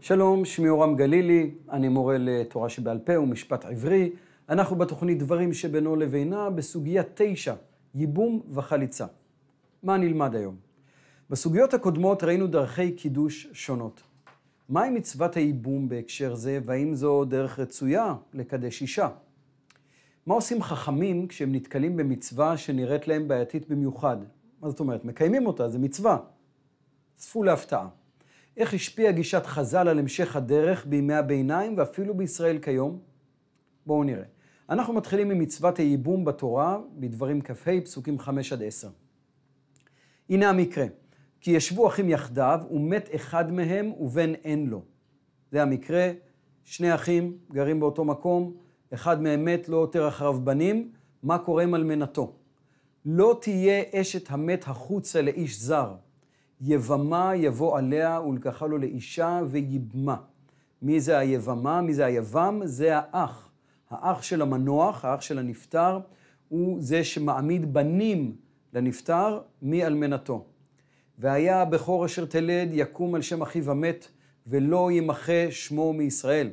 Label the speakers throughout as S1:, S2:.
S1: שלום, שמי אורם גלילי, אני מורה לתורה שבעל פה ומשפט עברי. אנחנו בתוכנית דברים שבינו לבינה בסוגיה 9, ייבום וחליצה. מה נלמד היום? בסוגיות הקודמות ראינו דרכי קידוש שונות. מהי מצוות הייבום בהקשר זה, והאם זו דרך רצויה לקדש אישה? מה עושים חכמים כשהם נתקלים במצווה שנראית להם בעייתית במיוחד? מה זאת אומרת? מקיימים אותה, זו מצווה. צפו להפתעה. איך השפיעה גישת חז"ל על המשך הדרך בימי הביניים ואפילו בישראל כיום? בואו נראה. אנחנו מתחילים ממצוות הייבום בתורה, בדברים כ"ה, פסוקים 5 עד 10. הנה המקרה, כי ישבו אחים יחדיו, ומת אחד מהם ובן אין לו. זה המקרה, שני אחים גרים באותו מקום, אחד מהם מת, לא יותר אחריו בנים, מה קורה עם אלמנתו? לא תהיה אשת המת החוצה לאיש זר, יבמה יבוא עליה ולקחה לו לאישה ויבמה. מי זה היבמה? מי זה היבם? זה האח. האח של המנוח, האח של הנפטר, הוא זה שמעמיד בנים לנפטר מאלמנתו. והיה הבכור אשר תלד יקום על שם אחיו המת, ולא ימחה שמו מישראל.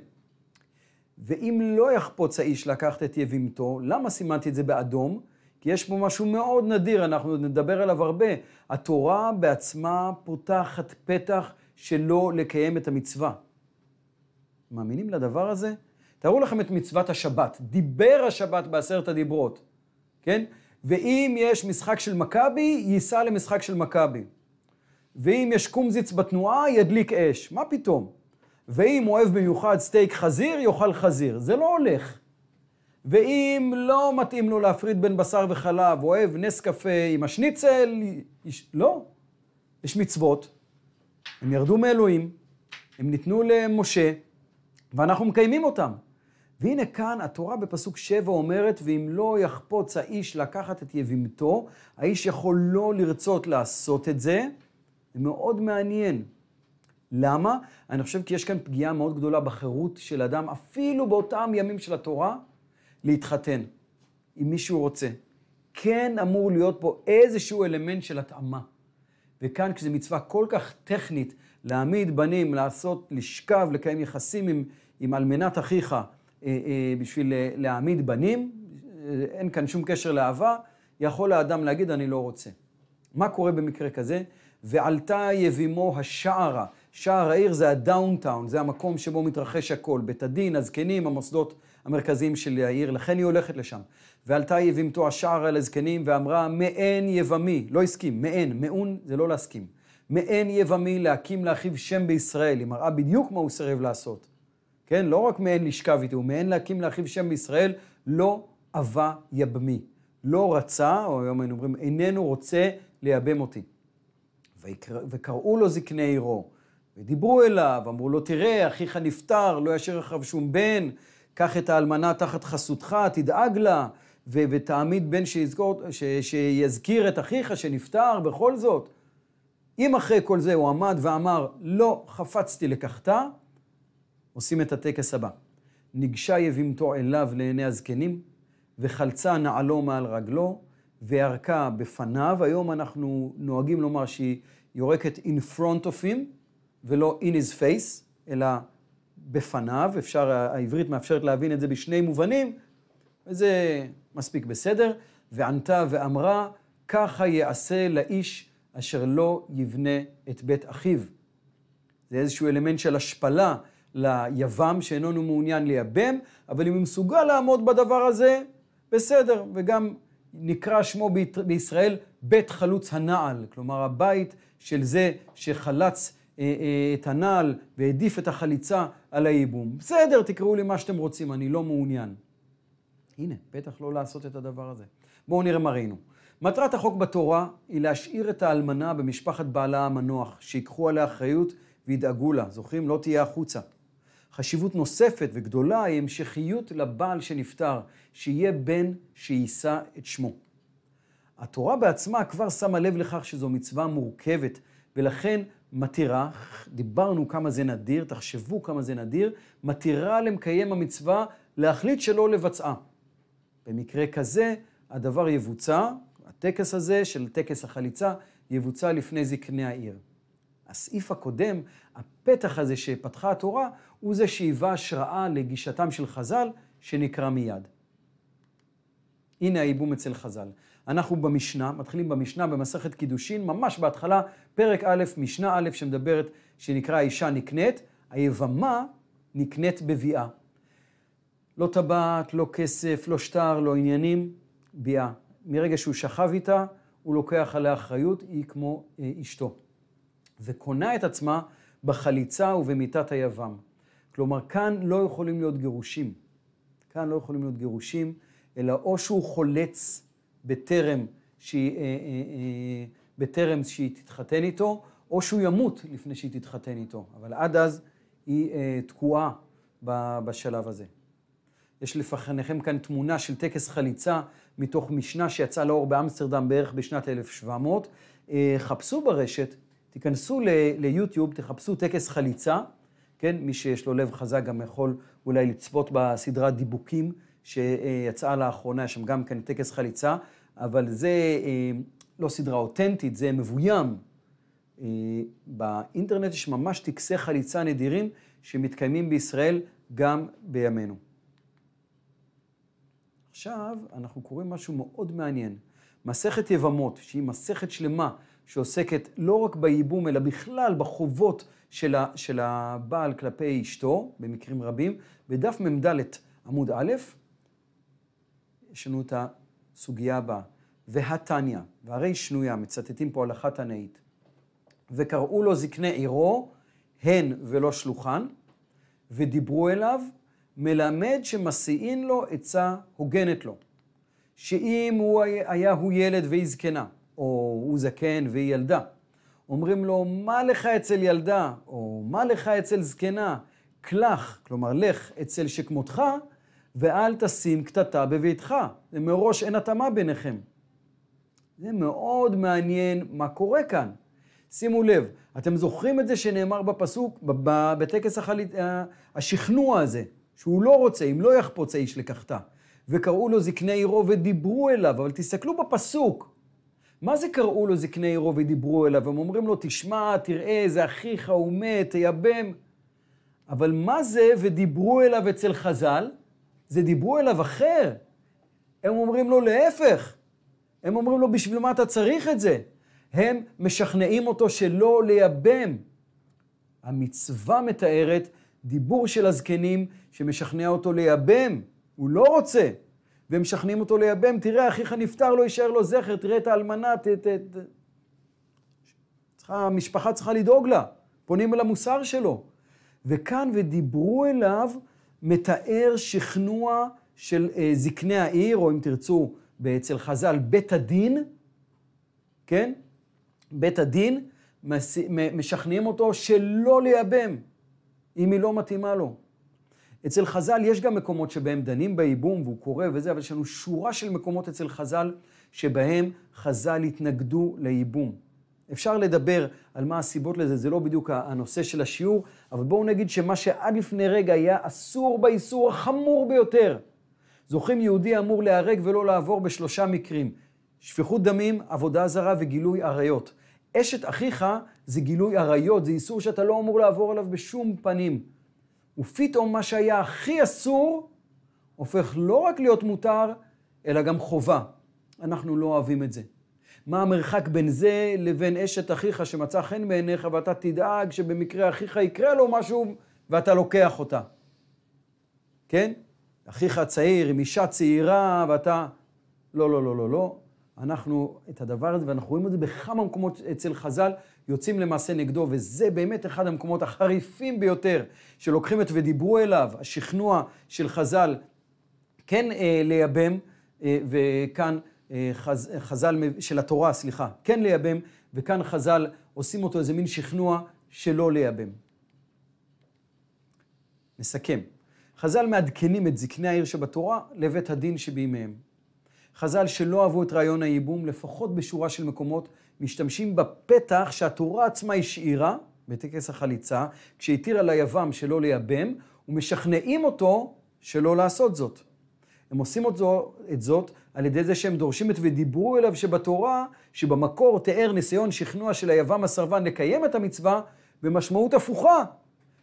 S1: ואם לא יחפוץ האיש לקחת את יבימתו, למה סימנתי את זה באדום? כי יש פה משהו מאוד נדיר, אנחנו נדבר עליו הרבה. התורה בעצמה פותחת פתח שלא לקיים את המצווה. מאמינים לדבר הזה? תארו לכם את מצוות השבת. דיבר השבת בעשרת הדיברות, כן? ואם יש משחק של מכבי, ייסע למשחק של מכבי. ואם יש קומזיץ בתנועה, ידליק אש. מה פתאום? ואם אוהב במיוחד סטייק חזיר, יאכל חזיר. זה לא הולך. ואם לא מתאים לו להפריד בין בשר וחלב, אוהב נס קפה עם השניצל, יש... לא. יש מצוות, הם ירדו מאלוהים, הם ניתנו למשה, ואנחנו מקיימים אותם. והנה כאן התורה בפסוק 7 אומרת, ואם לא יחפוץ האיש לקחת את יבימתו, האיש יכול לא לרצות לעשות את זה. זה מאוד מעניין. למה? אני חושב כי יש כאן פגיעה מאוד גדולה בחירות של אדם, אפילו באותם ימים של התורה, להתחתן עם מי שהוא רוצה. כן אמור להיות פה איזשהו אלמנט של התאמה. וכאן, כשזו מצווה כל כך טכנית, להעמיד בנים, לעשות, לשכב, לקיים יחסים עם, עם אלמנת אחיך אה, אה, בשביל אה, להעמיד בנים, אה, אין כאן שום קשר לאהבה, יכול האדם להגיד, אני לא רוצה. מה קורה במקרה כזה? ועלתה יבימו השערה. שער העיר זה הדאונטאון, זה המקום שבו מתרחש הכל. בית הדין, הזקנים, המוסדות המרכזיים של העיר, לכן היא הולכת לשם. ועלתה יבימתו השער על הזקנים ואמרה, מעין יבמי, לא הסכים, מעין, מעון זה לא להסכים. מעין יבמי להקים לאחיו שם בישראל, היא מראה בדיוק מה הוא סירב לעשות. כן, לא רק מעין לשכב איתו, מעין להקים לאחיו שם בישראל, לא אבה יבמי. לא רצה, או היום היינו אומרים, איננו רוצה לייבם אותי. וקראו לו זקני עירו, ודיברו אליו, אמרו לו, תראה, אחיך נפטר, לא ישאיר אחריו שום בן, קח את האלמנה תחת חסותך, תדאג לה, ו- ותעמיד בן שיזכור, ש- שיזכיר את אחיך שנפטר, בכל זאת. אם אחרי כל זה הוא עמד ואמר, לא חפצתי לקחתה, עושים את הטקס הבא. ניגשה יבימתו אליו לעיני הזקנים, וחלצה נעלו מעל רגלו, וירקה בפניו. היום אנחנו נוהגים לומר שהיא יורקת in front of him, ולא in his face, אלא בפניו, אפשר, העברית מאפשרת להבין את זה בשני מובנים, וזה מספיק בסדר. וענתה ואמרה, ככה יעשה לאיש אשר לא יבנה את בית אחיו. זה איזשהו אלמנט של השפלה ליבם שאיננו מעוניין לייבם, אבל אם הוא מסוגל לעמוד בדבר הזה, בסדר, וגם נקרא שמו בישראל בית חלוץ הנעל, כלומר הבית של זה שחלץ אה, אה, את הנעל והעדיף את החליצה על הייבום. בסדר, תקראו לי מה שאתם רוצים, אני לא מעוניין. הנה, בטח לא לעשות את הדבר הזה. בואו נראה מה ראינו. מטרת החוק בתורה היא להשאיר את האלמנה במשפחת בעלה המנוח, שיקחו עליה אחריות וידאגו לה. זוכרים? לא תהיה החוצה. חשיבות נוספת וגדולה היא המשכיות לבעל שנפטר, שיהיה בן שיישא את שמו. התורה בעצמה כבר שמה לב לכך שזו מצווה מורכבת, ולכן מתירה, דיברנו כמה זה נדיר, תחשבו כמה זה נדיר, מתירה למקיים המצווה להחליט שלא לבצעה. במקרה כזה, הדבר יבוצע, הטקס הזה של טקס החליצה, יבוצע לפני זקני העיר. הסעיף הקודם, הפתח הזה שפתחה התורה, הוא זה שהיווה השראה לגישתם של חז"ל, שנקרא מיד. הנה הייבום אצל חז"ל. אנחנו במשנה, מתחילים במשנה במסכת קידושין, ממש בהתחלה, פרק א', משנה א', שמדברת, שנקרא האישה נקנית, היבמה נקנית בביאה. לא טבעת, לא כסף, לא שטר, לא עניינים, ביאה. מרגע שהוא שכב איתה, הוא לוקח עליה אחריות, היא כמו אה, אשתו. וקונה את עצמה בחליצה ובמיטת היבם. כלומר, כאן לא יכולים להיות גירושים. כאן לא יכולים להיות גירושים, אלא או שהוא חולץ בטרם שהיא, אה, אה, אה, בטרם שהיא תתחתן איתו, או שהוא ימות לפני שהיא תתחתן איתו. אבל עד אז היא תקועה בשלב הזה. יש לפניכם כאן תמונה של טקס חליצה מתוך משנה שיצאה לאור באמסטרדם בערך בשנת 1700. חפשו ברשת, תיכנסו ליוטיוב, תחפשו טקס חליצה. כן, מי שיש לו לב חזק גם יכול אולי לצפות בסדרת דיבוקים שיצאה לאחרונה, יש שם גם כן טקס חליצה, אבל זה אה, לא סדרה אותנטית, זה מבוים. אה, באינטרנט יש ממש טקסי חליצה נדירים שמתקיימים בישראל גם בימינו. עכשיו אנחנו קוראים משהו מאוד מעניין. מסכת יבמות, שהיא מסכת שלמה, שעוסקת לא רק בייבום, אלא בכלל בחובות של, ה, של הבעל כלפי אשתו, במקרים רבים, בדף מ"ד עמוד א', יש לנו את הסוגיה הבאה. והתניא, והרי שנויה, מצטטים פה הלכה תנאית. וקראו לו זקני עירו, הן ולא שלוחן, ודיברו אליו, מלמד שמסיעין לו עצה הוגנת לו. שאם הוא היה הוא ילד והיא זקנה, או הוא זקן והיא ילדה, אומרים לו, מה לך אצל ילדה, או מה לך אצל זקנה, קלח, כלומר לך אצל שכמותך, ואל תשים קטטה בביתך. זה מראש אין התאמה ביניכם. זה מאוד מעניין מה קורה כאן. שימו לב, אתם זוכרים את זה שנאמר בפסוק, בטקס החליט, אה, השכנוע הזה, שהוא לא רוצה, אם לא יחפוץ האיש לקחתה. וקראו לו זקני עירו ודיברו אליו, אבל תסתכלו בפסוק. מה זה קראו לו זקני עירו ודיברו אליו? הם אומרים לו, תשמע, תראה, זה אחיך, הוא מת, תייבם. אבל מה זה ודיברו אליו אצל חז"ל? זה דיברו אליו אחר. הם אומרים לו להפך. הם אומרים לו, בשביל מה אתה צריך את זה? הם משכנעים אותו שלא לייבם. המצווה מתארת דיבור של הזקנים שמשכנע אותו לייבם, הוא לא רוצה. והם משכנעים אותו לייבם, תראה, אחיך נפטר, לא יישאר לו זכר, תראה את האלמנה, ת... ת, ת... צריכה, המשפחה צריכה לדאוג לה. פונים אל המוסר שלו. וכאן, ודיברו אליו מתאר שכנוע של אה, זקני העיר, או אם תרצו, אצל חז"ל, בית הדין, כן? בית הדין, משכנעים אותו שלא לייבם, אם היא לא מתאימה לו. אצל חז"ל יש גם מקומות שבהם דנים בייבום והוא קורא וזה, אבל יש לנו שורה של מקומות אצל חז"ל שבהם חז"ל התנגדו לייבום. אפשר לדבר על מה הסיבות לזה, זה לא בדיוק הנושא של השיעור, אבל בואו נגיד שמה שעד לפני רגע היה אסור באיסור החמור ביותר. זוכרים, יהודי אמור להיהרג ולא לעבור בשלושה מקרים. שפיכות דמים, עבודה זרה וגילוי עריות. אשת אחיך זה גילוי עריות, זה איסור שאתה לא אמור לעבור עליו בשום פנים. ופתאום מה שהיה הכי אסור, הופך לא רק להיות מותר, אלא גם חובה. אנחנו לא אוהבים את זה. מה המרחק בין זה לבין אשת אחיך שמצא חן בעיניך, ואתה תדאג שבמקרה אחיך יקרה לו משהו, ואתה לוקח אותה. כן? אחיך צעיר עם אישה צעירה, ואתה... לא, לא, לא, לא, לא. אנחנו, את הדבר הזה, ואנחנו רואים את זה בכמה מקומות אצל חז"ל, יוצאים למעשה נגדו, וזה באמת אחד המקומות החריפים ביותר, שלוקחים את ודיברו אליו, השכנוע של חז"ל כן אה, לייבם, אה, וכאן אה, חז, אה, חז"ל, של התורה, סליחה, כן לייבם, וכאן חז"ל עושים אותו איזה מין שכנוע שלא לייבם. נסכם. חז"ל מעדכנים את זקני העיר שבתורה לבית הדין שבימיהם. חז"ל שלא אהבו את רעיון הייבום, לפחות בשורה של מקומות, משתמשים בפתח שהתורה עצמה השאירה, בטקס החליצה, כשהתירה ליבם שלא לייבם, ומשכנעים אותו שלא לעשות זאת. הם עושים את זאת, על ידי זה שהם דורשים את ודיברו אליו שבתורה, שבמקור תיאר ניסיון שכנוע של היבם הסרבן לקיים את המצווה, במשמעות הפוכה.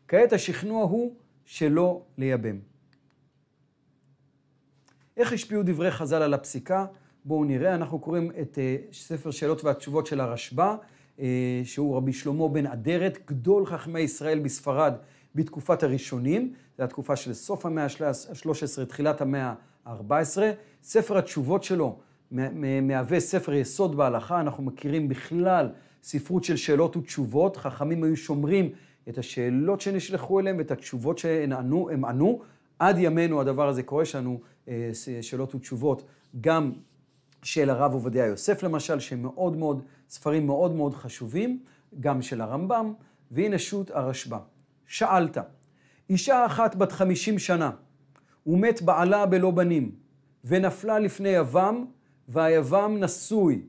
S1: כעת השכנוע הוא שלא לייבם. איך השפיעו דברי חז"ל על הפסיקה? בואו נראה, אנחנו קוראים את אה, ספר שאלות והתשובות של הרשב"א, אה, שהוא רבי שלמה בן אדרת, גדול חכמי ישראל בספרד בתקופת הראשונים, זו התקופה של סוף המאה ה-13, תחילת המאה 14. ספר התשובות שלו מהווה ספר יסוד בהלכה, אנחנו מכירים בכלל ספרות של שאלות ותשובות, חכמים היו שומרים את השאלות שנשלחו אליהם ואת התשובות שהם ענו, ענו. עד ימינו הדבר הזה קורה, יש לנו אה, שאלות ותשובות גם של הרב עובדיה יוסף למשל, שהם מאוד, מאוד, ספרים מאוד מאוד חשובים, גם של הרמב"ם, והנה שו"ת הרשב"א. שאלת, אישה אחת בת חמישים שנה, ומת בעלה בלא בנים, ונפלה לפני יבם, והיבם נשוי.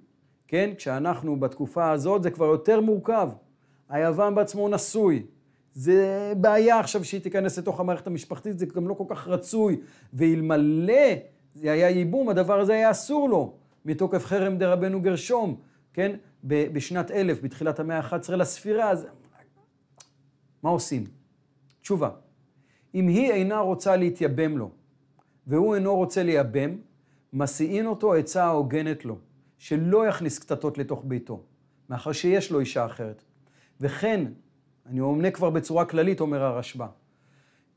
S1: כן, כשאנחנו בתקופה הזאת זה כבר יותר מורכב. היבם בעצמו נשוי. זה בעיה עכשיו שהיא תיכנס לתוך המערכת המשפחתית, זה גם לא כל כך רצוי. ואלמלא זה היה ייבום, הדבר הזה היה אסור לו, מתוקף חרם דרבנו גרשום, כן? בשנת אלף, בתחילת המאה ה-11 לספירה, אז מה עושים? תשובה. אם היא אינה רוצה להתייבם לו, והוא אינו רוצה לייבם, מסיעין אותו עצה ההוגנת לו, שלא יכניס קטטות לתוך ביתו, מאחר שיש לו אישה אחרת. וכן, אני אומנה כבר בצורה כללית, אומר הרשב"א,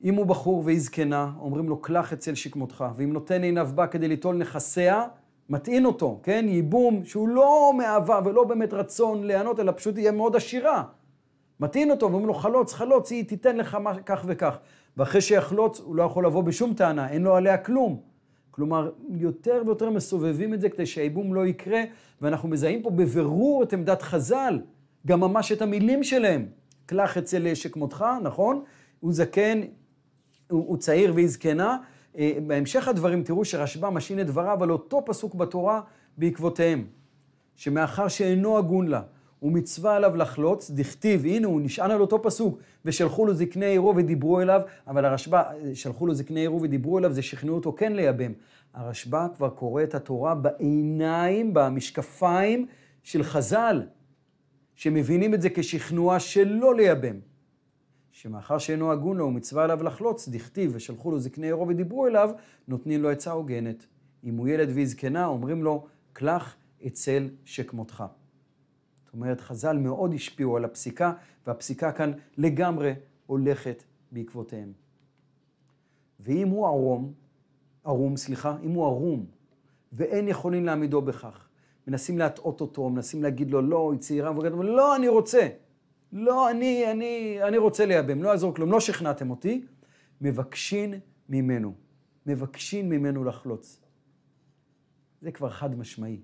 S1: אם הוא בחור והיא זקנה, אומרים לו, קלח אצל שכמותך, ואם נותן עיניו בה כדי ליטול נכסיה, מטעין אותו, כן? ייבום שהוא לא מאהבה ולא באמת רצון להיענות, אלא פשוט יהיה מאוד עשירה. מטעין אותו ואומרים לו, חלוץ, חלוץ, היא תיתן לך מה, כך וכך. ואחרי שיחלוץ, הוא לא יכול לבוא בשום טענה, אין לו עליה כלום. כלומר, יותר ויותר מסובבים את זה כדי שהייבום לא יקרה, ואנחנו מזהים פה בבירור את עמדת חז"ל, גם ממש את המילים שלהם. קלח אצל שכמותך, נכון? הוא זקן, הוא, הוא צעיר והיא זקנה. אה, בהמשך הדברים, תראו שרשב"א משין את דבריו על אותו פסוק בתורה בעקבותיהם, שמאחר שאינו הגון לה, ומצווה עליו לחלוץ, דכתיב, הנה הוא נשען על אותו פסוק, ושלחו לו זקני עירו ודיברו אליו, אבל הרשב"א, שלחו לו זקני עירו ודיברו אליו, זה שכנעו אותו כן לייבם. הרשב"א כבר קורא את התורה בעיניים, במשקפיים של חז"ל, שמבינים את זה כשכנוע שלא לייבם. שמאחר שאינו הגון לו הוא מצווה עליו לחלוץ, דכתיב, ושלחו לו זקני עירו ודיברו אליו, נותנים לו עצה הוגנת. אם הוא ילד והיא זקנה, אומרים לו, קלח אצל שכמותך. אומרת, חז"ל מאוד השפיעו על הפסיקה, והפסיקה כאן לגמרי הולכת בעקבותיהם. ואם הוא ערום, ערום, סליחה, אם הוא ערום, ואין יכולים להעמידו בכך, מנסים להטעות אותו, מנסים להגיד לו, לא, היא צעירה מבוגרת, אבל לא, אני רוצה. לא, אני, אני, אני רוצה לייבם, לא יעזור כלום, לא שכנעתם אותי. מבקשים ממנו, מבקשים ממנו לחלוץ. זה כבר חד משמעי.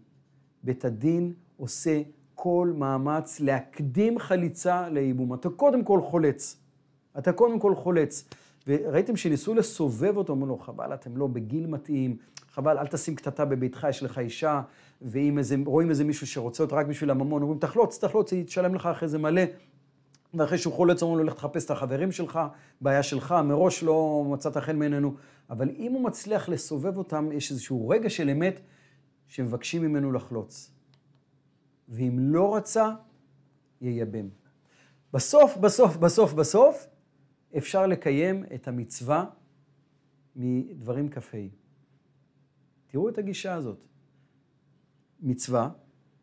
S1: בית הדין עושה כל מאמץ להקדים חליצה לייבום. אתה קודם כל חולץ. אתה קודם כל חולץ. וראיתם שניסו לסובב אותו, אמרו לו, חבל, אתם לא בגיל מתאים, חבל, אל תשים קטטה בביתך, יש לך אישה, ואם איזה, רואים איזה מישהו שרוצה אותה רק בשביל הממון, אומרים, תחלוץ, תחלוץ, היא תשלם לך אחרי זה מלא. ואחרי שהוא חולץ, אמרו לו, לך תחפש את החברים שלך, בעיה שלך, מראש לא מצאת חן מעינינו. אבל אם הוא מצליח לסובב אותם, יש איזשהו רגע של אמת שמבקשים ממנו לחלוץ. ואם לא רצה, ייבם. בסוף, בסוף, בסוף, בסוף, אפשר לקיים את המצווה מדברים כ"ה. תראו את הגישה הזאת. מצווה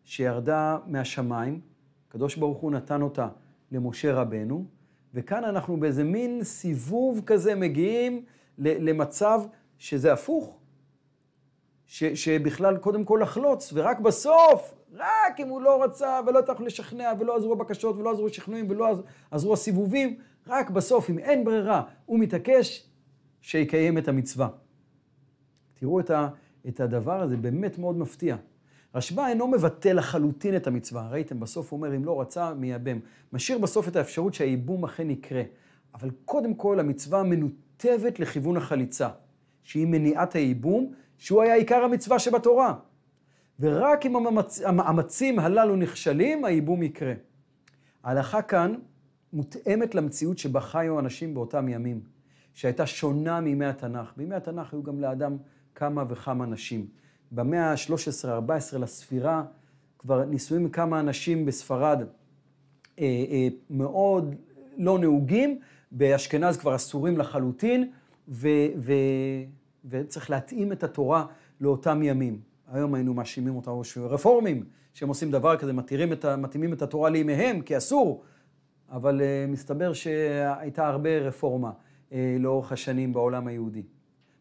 S1: שירדה מהשמיים, הקדוש ברוך הוא נתן אותה למשה רבנו, וכאן אנחנו באיזה מין סיבוב כזה מגיעים למצב שזה הפוך, ש, שבכלל קודם כל לחלוץ, ורק בסוף, רק אם הוא לא רצה ולא הצלחנו לשכנע ולא עזרו הבקשות ולא עזרו השכנועים ולא עז, עזרו הסיבובים, רק בסוף, אם אין ברירה, הוא מתעקש שיקיים את המצווה. תראו את, ה, את הדבר הזה, באמת מאוד מפתיע. רשב"א אינו מבטל לחלוטין את המצווה, ראיתם, בסוף הוא אומר, אם לא רצה, מייבם. משאיר בסוף את האפשרות שהייבום אכן יקרה. אבל קודם כל, המצווה מנותבת לכיוון החליצה, שהיא מניעת הייבום, שהוא היה עיקר המצווה שבתורה. ורק אם המאמצים הללו נכשלים, הייבום יקרה. ההלכה כאן מותאמת למציאות שבה חיו אנשים באותם ימים, שהייתה שונה מימי התנ"ך. בימי התנ"ך היו גם לאדם כמה וכמה נשים. במאה ה-13-14 לספירה כבר נישואים כמה אנשים בספרד אה, אה, מאוד לא נהוגים, באשכנז כבר אסורים לחלוטין, ו... ו- וצריך להתאים את התורה לאותם ימים. היום היינו מאשימים אותם שהם רפורמים, שהם עושים דבר כזה, מתירים את, מתאימים את התורה לימיהם, כי אסור. אבל uh, מסתבר שהייתה הרבה רפורמה uh, לאורך השנים בעולם היהודי.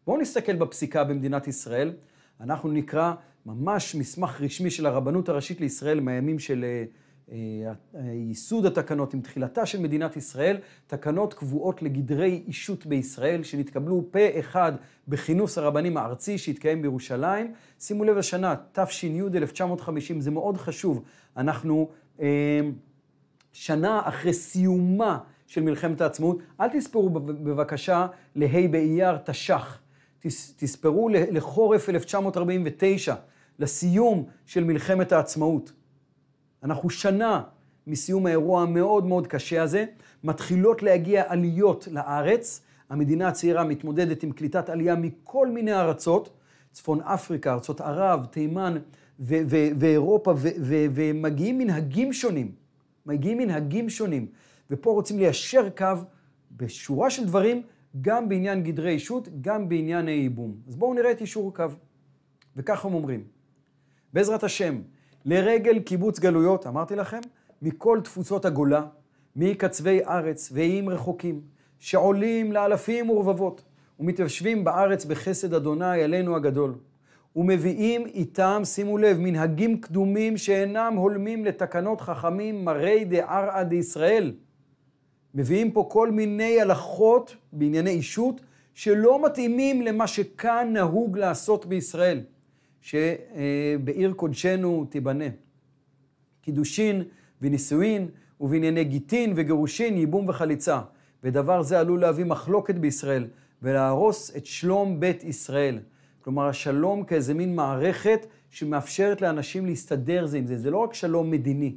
S1: בואו נסתכל בפסיקה במדינת ישראל. אנחנו נקרא ממש מסמך רשמי של הרבנות הראשית לישראל מהימים של... Uh, אה, ייסוד התקנות עם תחילתה של מדינת ישראל, תקנות קבועות לגדרי אישות בישראל, שנתקבלו פה אחד בכינוס הרבנים הארצי שהתקיים בירושלים. שימו לב לשנה, תש"י 1950, זה מאוד חשוב. אנחנו אה, שנה אחרי סיומה של מלחמת העצמאות. אל תספרו בבקשה לה' באייר תש"ח. תספרו לחורף 1949, לסיום של מלחמת העצמאות. אנחנו שנה מסיום האירוע המאוד מאוד קשה הזה, מתחילות להגיע עליות לארץ. המדינה הצעירה מתמודדת עם קליטת עלייה מכל מיני ארצות, צפון אפריקה, ארצות ערב, תימן ו- ו- ואירופה, ו- ו- ומגיעים מנהגים שונים. מגיעים מנהגים שונים. ופה רוצים ליישר קו בשורה של דברים, גם בעניין גדרי אישות, גם בעניין אי-בום. אז בואו נראה את אישור הקו. וככה הם אומרים. בעזרת השם, לרגל קיבוץ גלויות, אמרתי לכם, מכל תפוצות הגולה, מקצווי ארץ ואיים רחוקים, שעולים לאלפים ורבבות, ומתיישבים בארץ בחסד אדוני עלינו הגדול. ומביאים איתם, שימו לב, מנהגים קדומים שאינם הולמים לתקנות חכמים מרי דערא דישראל. מביאים פה כל מיני הלכות בענייני אישות שלא מתאימים למה שכאן נהוג לעשות בישראל. שבעיר קודשנו תיבנה. קידושין ונישואין ובענייני גיטין וגירושין, ייבום וחליצה. ודבר זה עלול להביא מחלוקת בישראל ולהרוס את שלום בית ישראל. כלומר, השלום כאיזה מין מערכת שמאפשרת לאנשים להסתדר זה עם זה. זה לא רק שלום מדיני,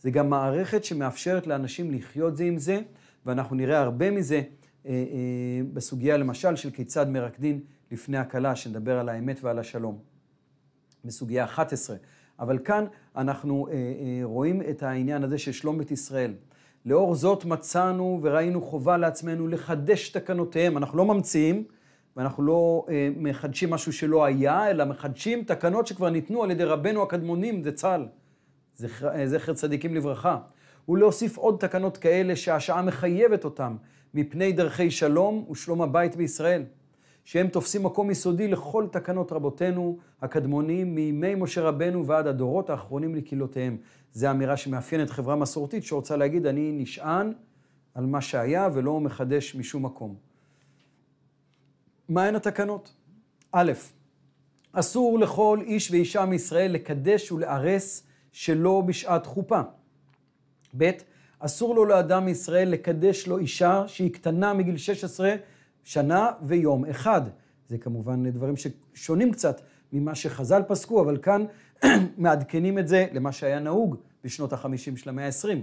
S1: זה גם מערכת שמאפשרת לאנשים לחיות זה עם זה, ואנחנו נראה הרבה מזה אה, אה, בסוגיה, למשל, של כיצד מרקדין לפני הכלה, שנדבר על האמת ועל השלום. בסוגיה 11. אבל כאן אנחנו אה, אה, רואים את העניין הזה של שלום בית ישראל. לאור זאת מצאנו וראינו חובה לעצמנו לחדש תקנותיהם. אנחנו לא ממציאים, ואנחנו לא אה, מחדשים משהו שלא היה, אלא מחדשים תקנות שכבר ניתנו על ידי רבנו הקדמונים, זה צה"ל, זכר, אה, זכר צדיקים לברכה. ולהוסיף עוד תקנות כאלה שהשעה מחייבת אותם מפני דרכי שלום ושלום הבית בישראל. שהם תופסים מקום יסודי לכל תקנות רבותינו הקדמונים מימי משה רבנו ועד הדורות האחרונים לקהילותיהם. זו אמירה שמאפיינת חברה מסורתית שרוצה להגיד, אני נשען על מה שהיה ולא מחדש משום מקום. מהן התקנות? א', אסור לכל איש ואישה מישראל לקדש ולארס שלא בשעת חופה. ב', אסור לו לאדם מישראל לקדש לו אישה שהיא קטנה מגיל 16 שנה ויום אחד. זה כמובן דברים ששונים קצת ממה שחז"ל פסקו, אבל כאן מעדכנים את זה למה שהיה נהוג בשנות ה-50 של המאה ה-20.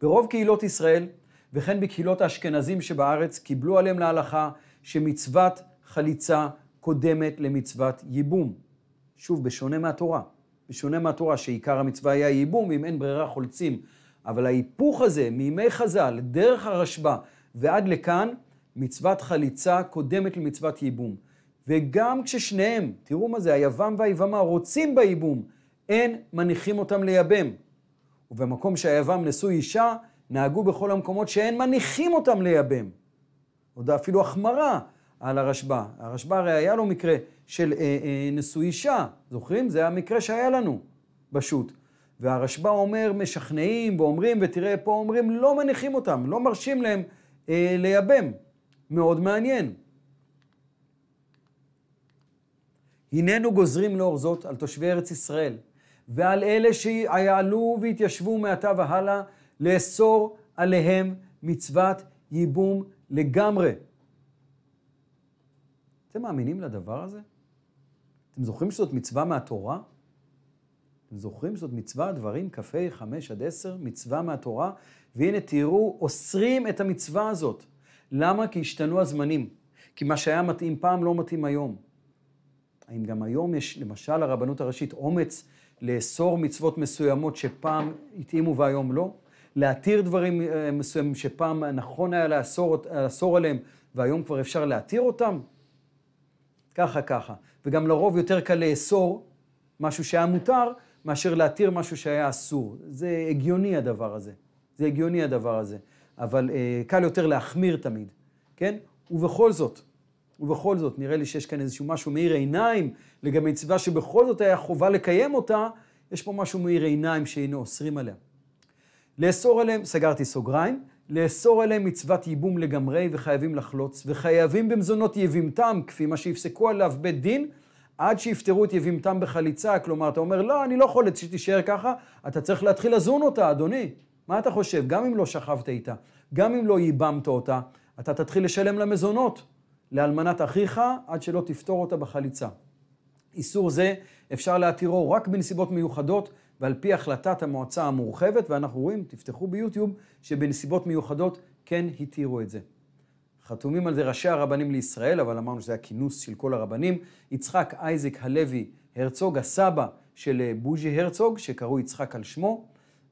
S1: ברוב קהילות ישראל, וכן בקהילות האשכנזים שבארץ, קיבלו עליהם להלכה שמצוות חליצה קודמת למצוות ייבום. שוב, בשונה מהתורה. בשונה מהתורה, שעיקר המצווה היה ייבום, אם אין ברירה חולצים. אבל ההיפוך הזה מימי חז"ל, דרך הרשב"א ועד לכאן, מצוות חליצה קודמת למצוות ייבום. וגם כששניהם, תראו מה זה, היבם והיבמה רוצים בייבום, אין מניחים אותם לייבם. ובמקום שהיבם נשוא אישה, נהגו בכל המקומות שאין מניחים אותם לייבם. עוד אפילו החמרה על הרשב"א. הרשב"א הרי היה לו מקרה של אה, אה, נשוא אישה, זוכרים? זה המקרה שהיה לנו, פשוט. והרשב"א אומר, משכנעים ואומרים, ותראה, פה אומרים, לא מניחים אותם, לא מרשים להם אה, לייבם. מאוד מעניין. הננו גוזרים לאור זאת על תושבי ארץ ישראל ועל אלה שיעלו והתיישבו מעתה והלאה, לאסור עליהם מצוות ייבום לגמרי. אתם מאמינים לדבר הזה? אתם זוכרים שזאת מצווה מהתורה? אתם זוכרים שזאת מצווה, דברים כ"ה 5 עד 10, מצווה מהתורה? והנה תראו, אוסרים את המצווה הזאת. למה? כי השתנו הזמנים. כי מה שהיה מתאים פעם לא מתאים היום. האם גם היום יש, למשל, לרבנות הראשית אומץ לאסור מצוות מסוימות שפעם התאימו והיום לא? להתיר דברים אה, מסוימים שפעם נכון היה לאסור, לאסור עליהם והיום כבר אפשר להתיר אותם? ככה, ככה. וגם לרוב יותר קל לאסור משהו שהיה מותר, מאשר להתיר משהו שהיה אסור. זה הגיוני הדבר הזה. זה הגיוני הדבר הזה. אבל אה, קל יותר להחמיר תמיד, כן? ובכל זאת, ובכל זאת, נראה לי שיש כאן איזשהו משהו מאיר עיניים לגבי מצווה שבכל זאת היה חובה לקיים אותה, יש פה משהו מאיר עיניים שהיינו אוסרים עליה. לאסור עליהם, סגרתי סוגריים, לאסור עליהם מצוות ייבום לגמרי וחייבים לחלוץ, וחייבים במזונות יבימתם, כפי מה שיפסקו עליו בית דין, עד שיפטרו את יבימתם בחליצה, כלומר, אתה אומר, לא, אני לא יכול שתישאר ככה, אתה צריך להתחיל לזון אותה, אדוני. מה אתה חושב? גם אם לא שכבת איתה, גם אם לא ייבמת אותה, אתה תתחיל לשלם לה מזונות, לאלמנת אחיך, עד שלא תפתור אותה בחליצה. איסור זה אפשר להתירו רק בנסיבות מיוחדות ועל פי החלטת המועצה המורחבת, ואנחנו רואים, תפתחו ביוטיוב, שבנסיבות מיוחדות כן התירו את זה. חתומים על זה ראשי הרבנים לישראל, אבל אמרנו שזה היה כינוס של כל הרבנים. יצחק אייזק הלוי הרצוג, הסבא של אה, בוז'י הרצוג, שקראו יצחק על שמו,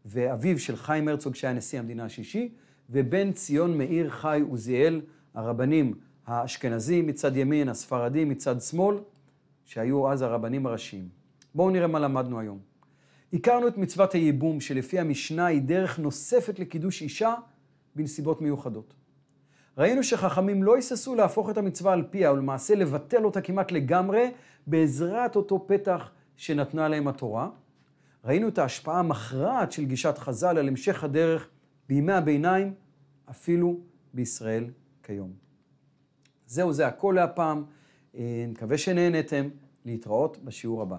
S1: ואביו של חיים הרצוג, שהיה נשיא המדינה השישי, ובן ציון מאיר חי עוזיאל, הרבנים האשכנזים מצד ימין, הספרדים מצד שמאל, שהיו אז הרבנים הראשיים. בואו נראה מה למדנו היום. הכרנו את מצוות הייבום, שלפי המשנה היא דרך נוספת לקידוש אישה בנסיבות מיוחדות. ראינו שחכמים לא היססו להפוך את המצווה על פיה, ולמעשה לבטל אותה כמעט לגמרי, בעזרת אותו פתח שנתנה להם התורה. ראינו את ההשפעה המכרעת של גישת חז"ל על המשך הדרך בימי הביניים, אפילו בישראל כיום. זהו, זה הכל להפעם. אני אה, מקווה שנהנתם. להתראות בשיעור הבא.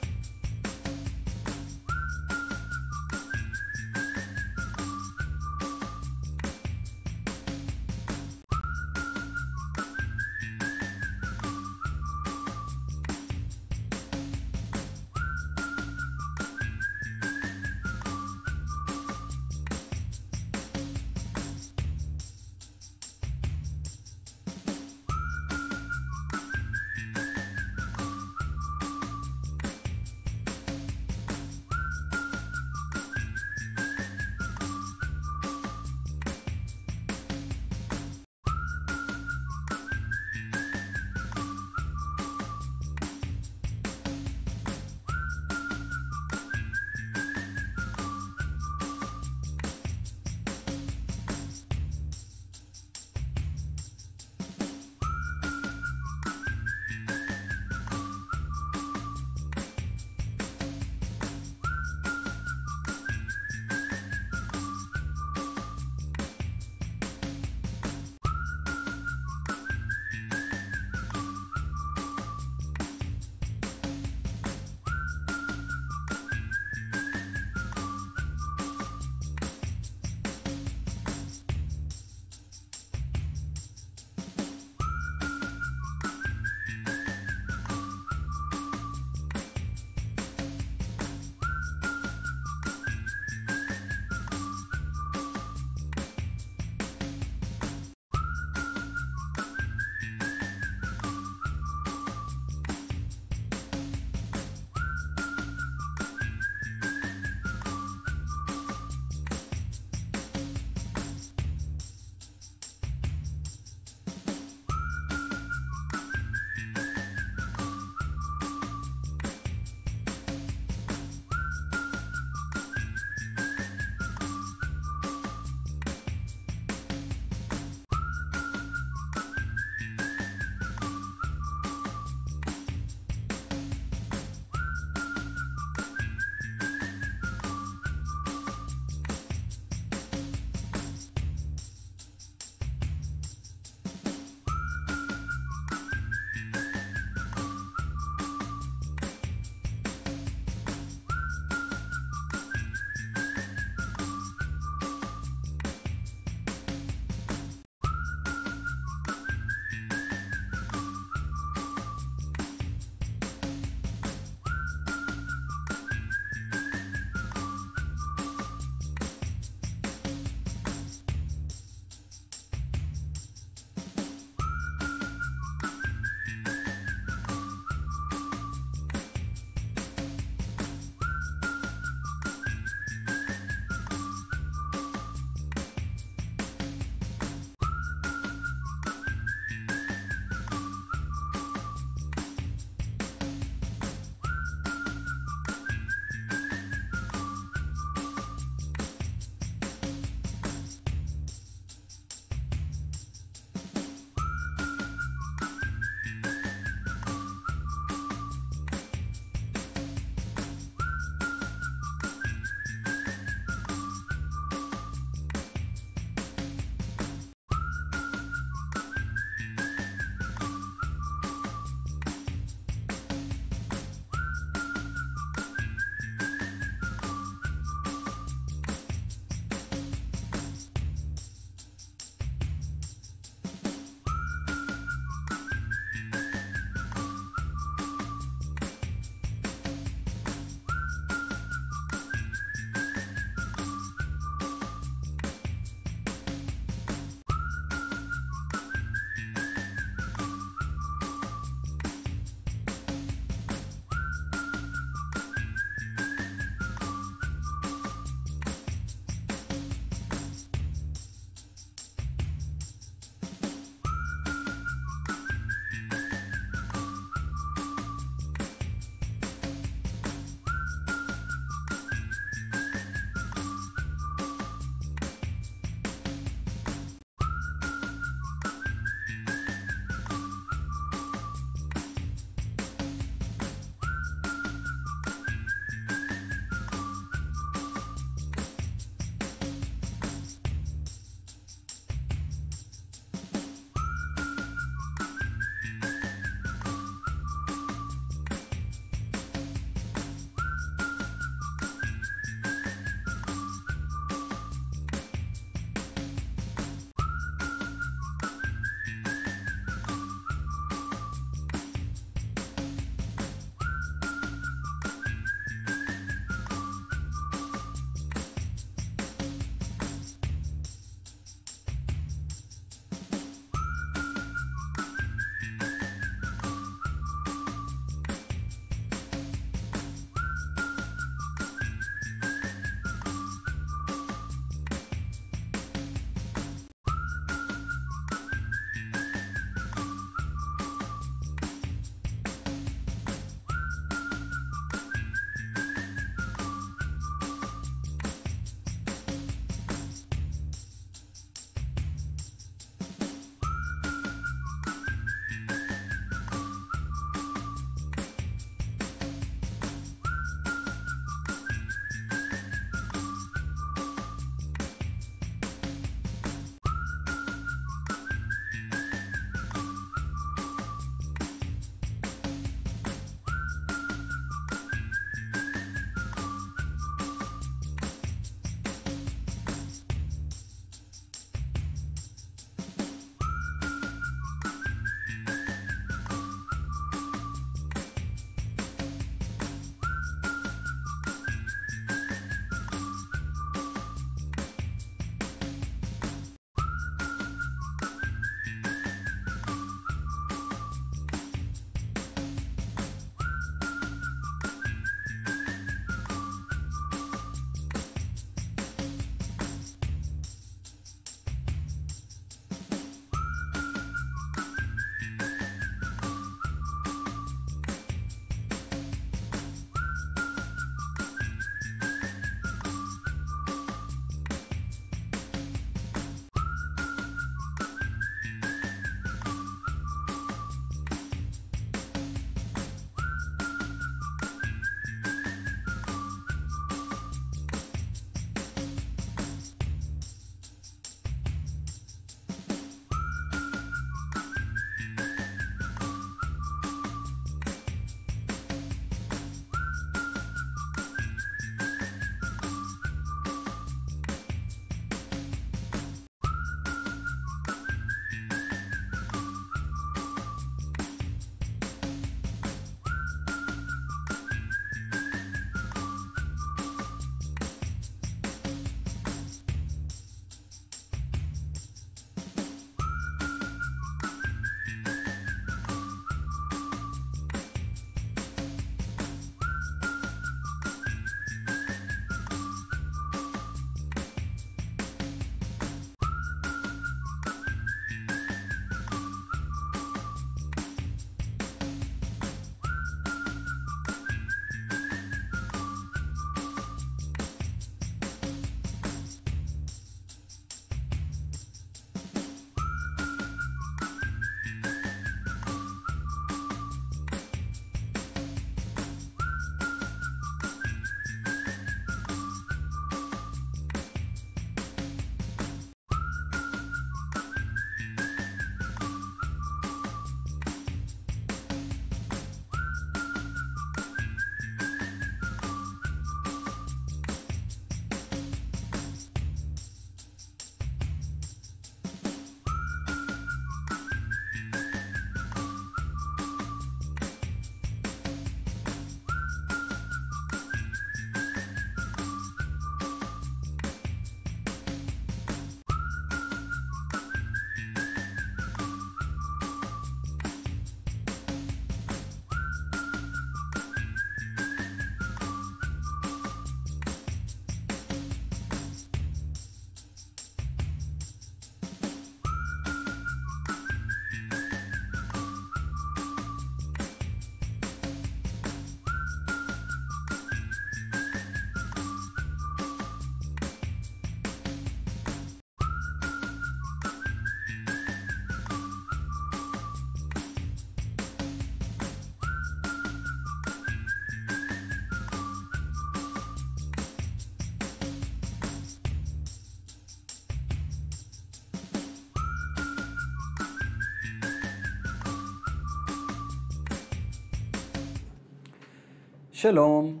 S1: שלום,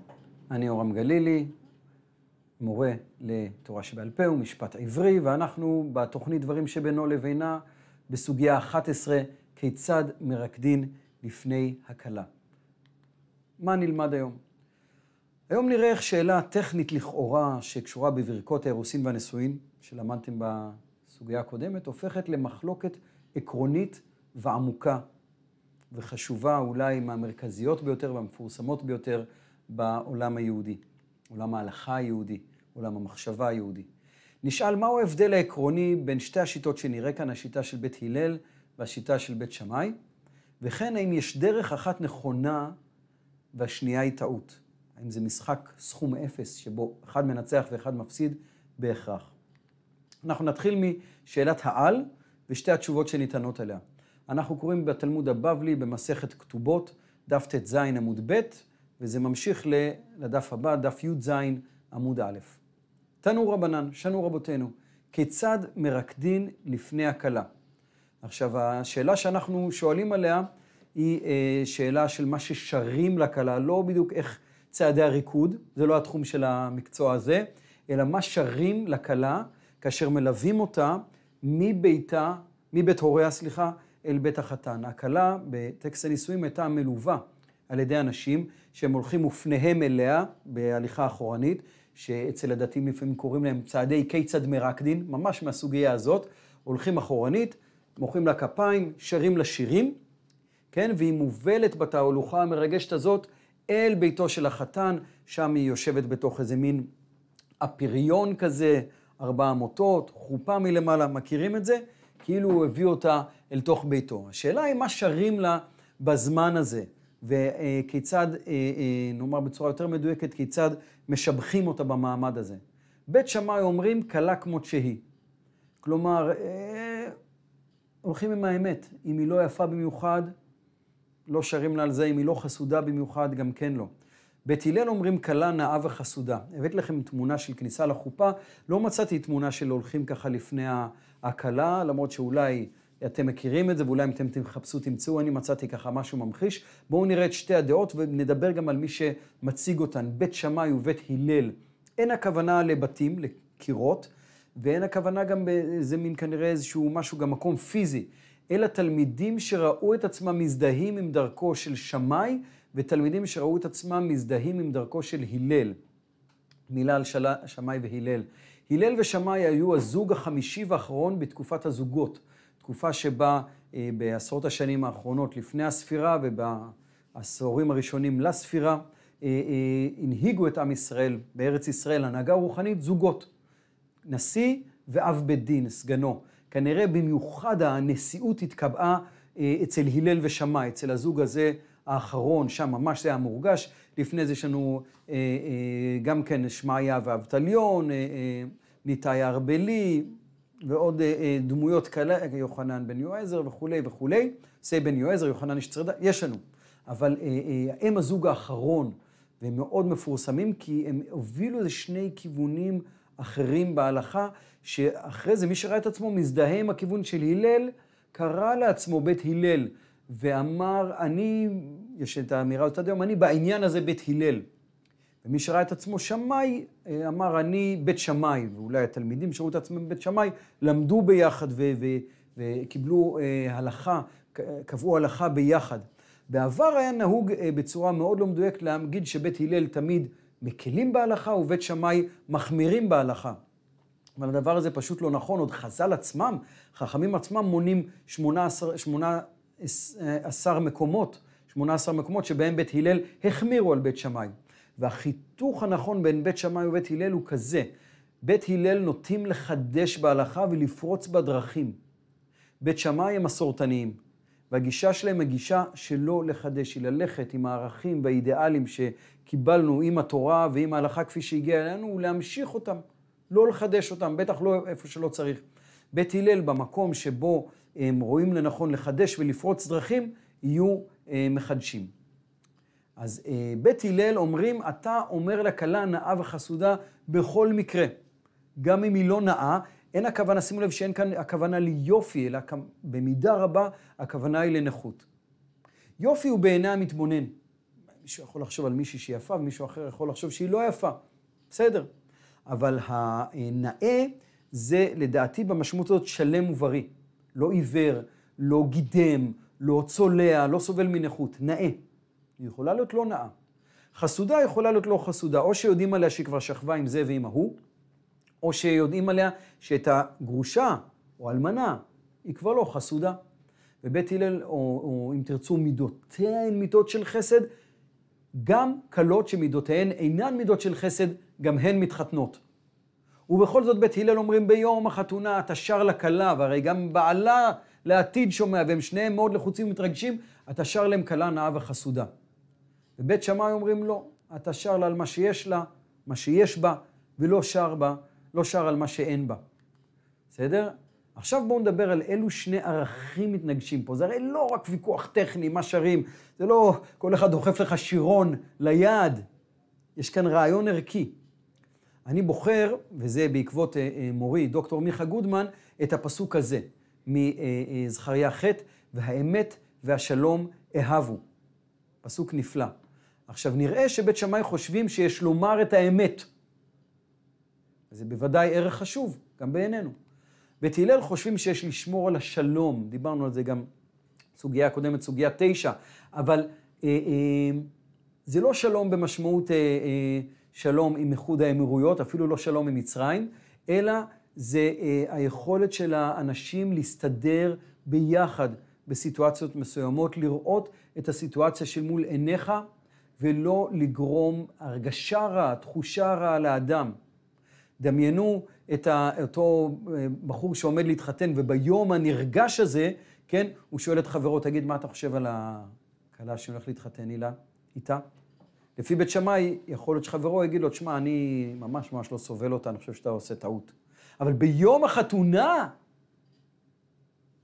S1: אני אורם גלילי, מורה לתורה שבעל פה ומשפט עברי, ואנחנו בתוכנית דברים שבינו לבינה בסוגיה 11, כיצד מרקדין לפני הקלה. מה נלמד היום? היום נראה איך שאלה טכנית לכאורה שקשורה בברכות האירוסין והנישואין, שלמדתם בסוגיה הקודמת, הופכת למחלוקת עקרונית ועמוקה וחשובה אולי מהמרכזיות ביותר והמפורסמות ביותר בעולם היהודי, עולם ההלכה היהודי, עולם המחשבה היהודי. נשאל מהו ההבדל העקרוני בין שתי השיטות שנראה כאן, השיטה של בית הלל והשיטה של בית שמאי, וכן האם יש דרך אחת נכונה והשנייה היא טעות. האם זה משחק סכום אפס שבו אחד מנצח ואחד מפסיד בהכרח. אנחנו נתחיל משאלת העל ושתי התשובות שניתנות עליה. אנחנו קוראים בתלמוד הבבלי במסכת כתובות, דף ט"ז עמוד ב', וזה ממשיך לדף הבא, דף י"ז עמוד א'. תנו רבנן, שנו רבותינו, כיצד מרקדין לפני הכלה? עכשיו, השאלה שאנחנו שואלים עליה היא אה, שאלה של מה ששרים לכלה, לא בדיוק איך צעדי הריקוד, זה לא התחום של המקצוע הזה, אלא מה שרים לכלה כאשר מלווים אותה מביתה, מבית הוריה, סליחה, אל בית החתן. הכלה בטקס הנישואים הייתה מלווה על ידי אנשים שהם הולכים ופניהם אליה בהליכה אחורנית, שאצל הדתיים לפעמים קוראים להם צעדי כיצד מרקדין, ממש מהסוגיה הזאת, הולכים אחורנית, מוחאים לה כפיים, שרים לה שירים, כן? והיא מובלת בתהלוכה המרגשת הזאת אל ביתו של החתן, שם היא יושבת בתוך איזה מין אפיריון כזה, ארבעה מוטות, חופה מלמעלה, מכירים את זה? כאילו הוא הביא אותה אל תוך ביתו. השאלה היא מה שרים לה בזמן הזה, וכיצד, אה, אה, נאמר בצורה יותר מדויקת, כיצד משבחים אותה במעמד הזה. בית שמאי אומרים, קלה כמות שהיא. כלומר, אה, הולכים עם האמת. אם היא לא יפה במיוחד, לא שרים לה על זה, אם היא לא חסודה במיוחד, גם כן לא. בית הלל אומרים קלה נאה וחסודה. הבאתי לכם תמונה של כניסה לחופה, לא מצאתי תמונה של הולכים ככה לפני הכלה, למרות שאולי אתם מכירים את זה, ואולי אם אתם תחפשו, תמצאו, אני מצאתי ככה משהו ממחיש. בואו נראה את שתי הדעות ונדבר גם על מי שמציג אותן, בית שמאי ובית הלל. אין הכוונה לבתים, לקירות, ואין הכוונה גם זה מין כנראה איזשהו משהו, גם מקום פיזי, אלא תלמידים שראו את עצמם מזדהים עם דרכו של שמאי, ותלמידים שראו את עצמם מזדהים עם דרכו של הלל. מילה על שמאי והלל. הלל ושמאי היו הזוג החמישי והאחרון בתקופת הזוגות. תקופה שבה אה, בעשרות השנים האחרונות לפני הספירה ובעשורים הראשונים לספירה, אה, אה, הנהיגו את עם ישראל בארץ ישראל, הנהגה רוחנית, זוגות. נשיא ואב בית דין, סגנו. כנראה במיוחד הנשיאות התקבעה אצל הלל ושמע, אצל הזוג הזה האחרון, שם ממש זה היה מורגש. לפני זה יש לנו גם כן שמעיה ואבטליון, ניתאי ארבלי, ועוד אה, אה, דמויות כאלה, יוחנן בן יועזר וכולי וכולי, סי בן יועזר, יוחנן איש צרדה, יש לנו. אבל אה, הם הזוג האחרון, והם מאוד מפורסמים, כי הם הובילו איזה שני כיוונים אחרים בהלכה, שאחרי זה מי שראה את עצמו מזדהה עם הכיוון של הלל, קרא לעצמו בית הלל, ואמר, אני, יש את האמירה הזאת עד היום, אני בעניין הזה בית הלל. ומי שראה את עצמו שמאי, אה, אמר אני בית שמאי, ואולי התלמידים שראו את עצמם בית שמאי, למדו ביחד וקיבלו אה, הלכה, קבעו הלכה ביחד. בעבר היה נהוג אה, בצורה מאוד לא מדויקת להגיד שבית הלל תמיד מקלים בהלכה ובית שמאי מחמירים בהלכה. אבל הדבר הזה פשוט לא נכון, עוד חז"ל עצמם, חכמים עצמם מונים 18, 18 מקומות, 18 מקומות שבהם בית הלל החמירו על בית שמאי. והחיתוך הנכון בין בית שמאי ובית הלל הוא כזה, בית הלל נוטים לחדש בהלכה ולפרוץ בדרכים. בית שמאי הם מסורתניים, והגישה שלהם הגישה שלא לחדש, היא ללכת עם הערכים והאידיאלים שקיבלנו עם התורה ועם ההלכה כפי שהגיעה אלינו, ולהמשיך אותם, לא לחדש אותם, בטח לא איפה שלא צריך. בית הלל, במקום שבו הם רואים לנכון לחדש ולפרוץ דרכים, יהיו אה, מחדשים. אז אה, בית הלל אומרים, אתה אומר לכלה נאה וחסודה בכל מקרה. גם אם היא לא נאה, אין הכוונה, שימו לב שאין כאן הכוונה ליופי, אלא במידה רבה הכוונה היא לנכות. יופי הוא בעיני המתבונן. מישהו יכול לחשוב על מישהי שהיא יפה, ומישהו אחר יכול לחשוב שהיא לא יפה. בסדר. אבל הנאה זה לדעתי במשמעות הזאת שלם ובריא. לא עיוור, לא גידם, לא צולע, לא סובל מנכות. נאה. היא יכולה להיות לא נאה. חסודה יכולה להיות לא חסודה, או שיודעים עליה שהיא כבר שכבה עם זה ועם ההוא, או שיודעים עליה שאת הגרושה או אלמנה היא כבר לא חסודה. ובית הלל, או, או אם תרצו, מידותיה הן מידות של חסד, גם כלות שמידותיהן אינן מידות של חסד, גם הן מתחתנות. ובכל זאת בית הלל אומרים ביום החתונה, אתה שר לכלה, והרי גם בעלה לעתיד שומע, והם שניהם מאוד לחוצים ומתרגשים, אתה שר להם כלה נאה וחסודה. ובית שמאי אומרים לא, אתה שר לה על מה שיש לה, מה שיש בה, ולא שר בה, לא שר על מה שאין בה. בסדר? עכשיו בואו נדבר על אילו שני ערכים מתנגשים פה. זה הרי לא רק ויכוח טכני, מה שרים, זה לא כל אחד דוחף לך שירון ליד. יש כאן רעיון ערכי. אני בוחר, וזה בעקבות אה, אה, מורי, דוקטור מיכה גודמן, את הפסוק הזה, מזכריה ח', והאמת והשלום אהבו. פסוק נפלא. עכשיו, נראה שבית שמאי חושבים שיש לומר את האמת. זה בוודאי ערך חשוב, גם בעינינו. בית הלל חושבים שיש לשמור על השלום, דיברנו על זה גם סוגיה הקודמת, סוגיה תשע, אבל אה, אה, זה לא שלום במשמעות אה, אה, שלום עם איחוד האמירויות, אפילו לא שלום עם מצרים, אלא זה אה, היכולת של האנשים להסתדר ביחד בסיטואציות מסוימות, לראות את הסיטואציה של מול עיניך ולא לגרום הרגשה רעה, תחושה רעה לאדם. דמיינו את ה, אותו אה, בחור שעומד להתחתן, וביום הנרגש הזה, כן, הוא שואל את חברו, תגיד, מה אתה חושב על הכלה שהולך להתחתן אילה, איתה? לפי בית שמאי, יכול להיות שחברו יגיד לו, תשמע, אני ממש ממש לא סובל אותה, אני חושב שאתה עושה טעות. אבל ביום החתונה,